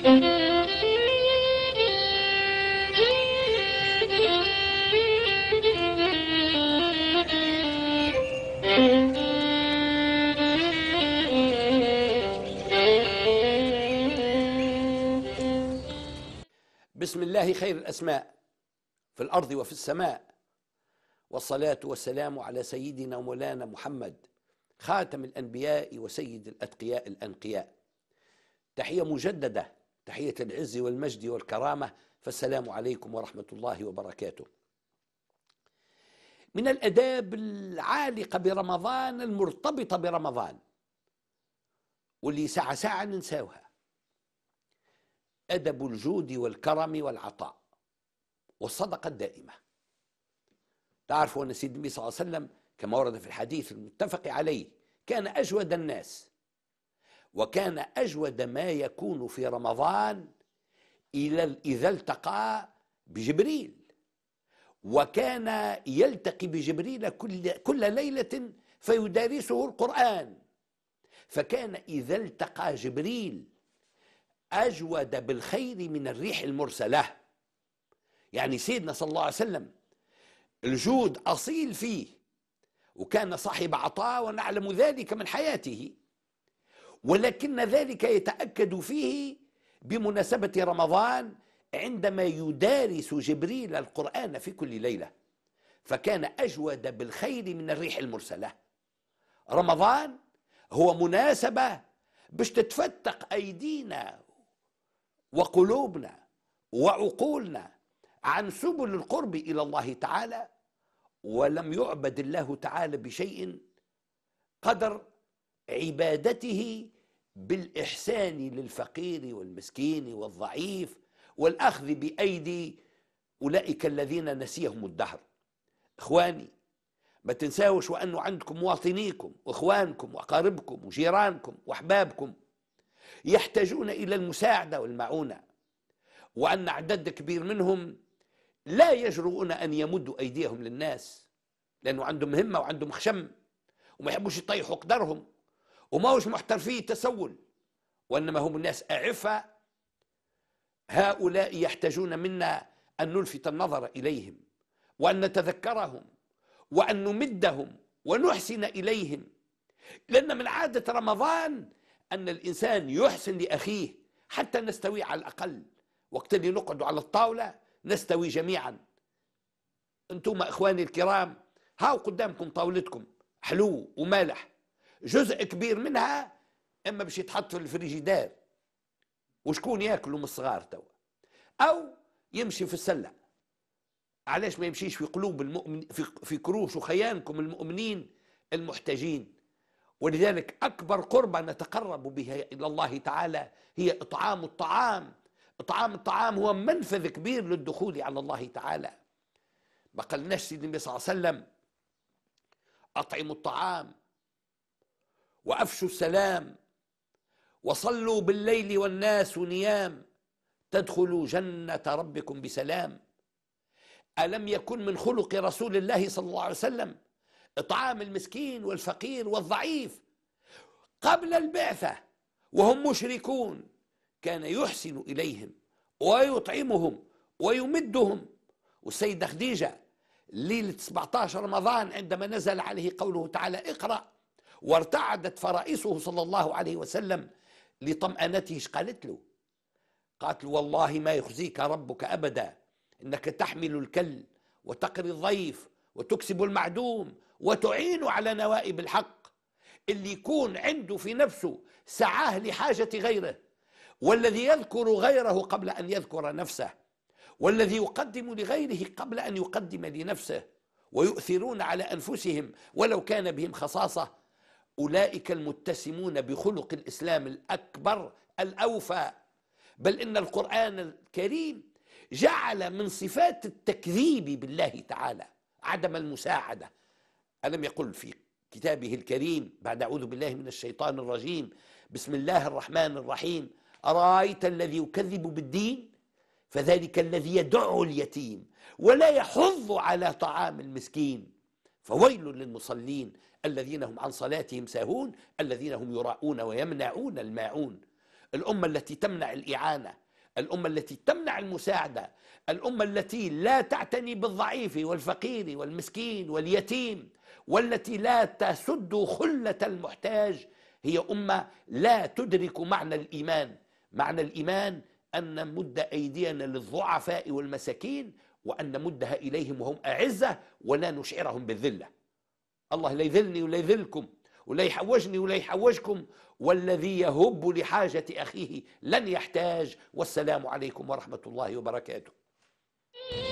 بسم الله خير الاسماء في الارض وفي السماء والصلاه والسلام على سيدنا مولانا محمد خاتم الانبياء وسيد الاتقياء الانقياء تحيه مجدده تحية العز والمجد والكرامة فالسلام عليكم ورحمة الله وبركاته من الآداب العالقة برمضان المرتبطة برمضان واللي ساعة ساعة ننساوها أدب الجود والكرم والعطاء والصدقة الدائمة تعرفوا أن سيدنا النبي صلى الله عليه وسلم كما ورد في الحديث المتفق عليه كان أجود الناس وكان أجود ما يكون في رمضان إلى إذا التقى بجبريل وكان يلتقي بجبريل كل, كل ليلة فيدارسه القرآن فكان إذا التقى جبريل أجود بالخير من الريح المرسلة يعني سيدنا صلى الله عليه وسلم الجود أصيل فيه وكان صاحب عطاء ونعلم ذلك من حياته ولكن ذلك يتأكد فيه بمناسبة رمضان عندما يدارس جبريل القرآن في كل ليلة فكان أجود بالخير من الريح المرسلة رمضان هو مناسبة باش تتفتق أيدينا وقلوبنا وعقولنا عن سبل القرب إلى الله تعالى ولم يعبد الله تعالى بشيء قدر عبادته بالإحسان للفقير والمسكين والضعيف والأخذ بأيدي أولئك الذين نسيهم الدهر إخواني ما تنساوش وأنه عندكم مواطنيكم وإخوانكم وأقاربكم وجيرانكم وأحبابكم يحتاجون إلى المساعدة والمعونة وأن عدد كبير منهم لا يجرؤون أن يمدوا أيديهم للناس لأنه عندهم همة وعندهم خشم وما يحبوش يطيحوا قدرهم وماهوش محترفي تسول وانما هم الناس اعفه هؤلاء يحتاجون منا ان نلفت النظر اليهم وان نتذكرهم وان نمدهم ونحسن اليهم لان من عاده رمضان ان الانسان يحسن لاخيه حتى نستوي على الاقل وقت اللي نقعد على الطاوله نستوي جميعا انتم اخواني الكرام هاو قدامكم طاولتكم حلو ومالح جزء كبير منها اما باش يتحط في الفريجيدار وشكون ياكلوا من الصغار توا او يمشي في السله علاش ما يمشيش في قلوب المؤمن في, في كروش وخيانكم المؤمنين المحتاجين ولذلك اكبر قربه نتقرب بها الى الله تعالى هي اطعام الطعام اطعام الطعام هو منفذ كبير للدخول على الله تعالى ما قالناش سيدنا النبي صلى الله عليه وسلم اطعموا الطعام وافشوا السلام وصلوا بالليل والناس نيام تدخلوا جنه ربكم بسلام الم يكن من خلق رسول الله صلى الله عليه وسلم اطعام المسكين والفقير والضعيف قبل البعثه وهم مشركون كان يحسن اليهم ويطعمهم ويمدهم والسيده خديجه ليله 17 رمضان عندما نزل عليه قوله تعالى اقرأ وارتعدت فرائصه صلى الله عليه وسلم لطمأنته ايش قالت له قالت له والله ما يخزيك ربك أبدا إنك تحمل الكل وتقري الضيف وتكسب المعدوم وتعين على نوائب الحق اللي يكون عنده في نفسه سعاه لحاجة غيره والذي يذكر غيره قبل أن يذكر نفسه والذي يقدم لغيره قبل أن يقدم لنفسه ويؤثرون على أنفسهم ولو كان بهم خصاصة أولئك المتسمون بخلق الإسلام الأكبر الأوفى بل إن القرآن الكريم جعل من صفات التكذيب بالله تعالى عدم المساعدة ألم يقل في كتابه الكريم بعد أعوذ بالله من الشيطان الرجيم بسم الله الرحمن الرحيم أرأيت الذي يكذب بالدين فذلك الذي يدع اليتيم ولا يحض على طعام المسكين فويل للمصلين الذين هم عن صلاتهم ساهون الذين هم يراءون ويمنعون الماعون الأمة التي تمنع الإعانة الأمة التي تمنع المساعدة الأمة التي لا تعتني بالضعيف والفقير والمسكين واليتيم والتي لا تسد خلة المحتاج هي أمة لا تدرك معنى الإيمان معنى الإيمان أن نمد أيدينا للضعفاء والمساكين وأن نمدها إليهم وهم أعزة ولا نشعرهم بالذلة الله لا يذلني ولا يذلكم ولا يحوجني ولا يحوجكم والذي يهب لحاجة أخيه لن يحتاج والسلام عليكم ورحمة الله وبركاته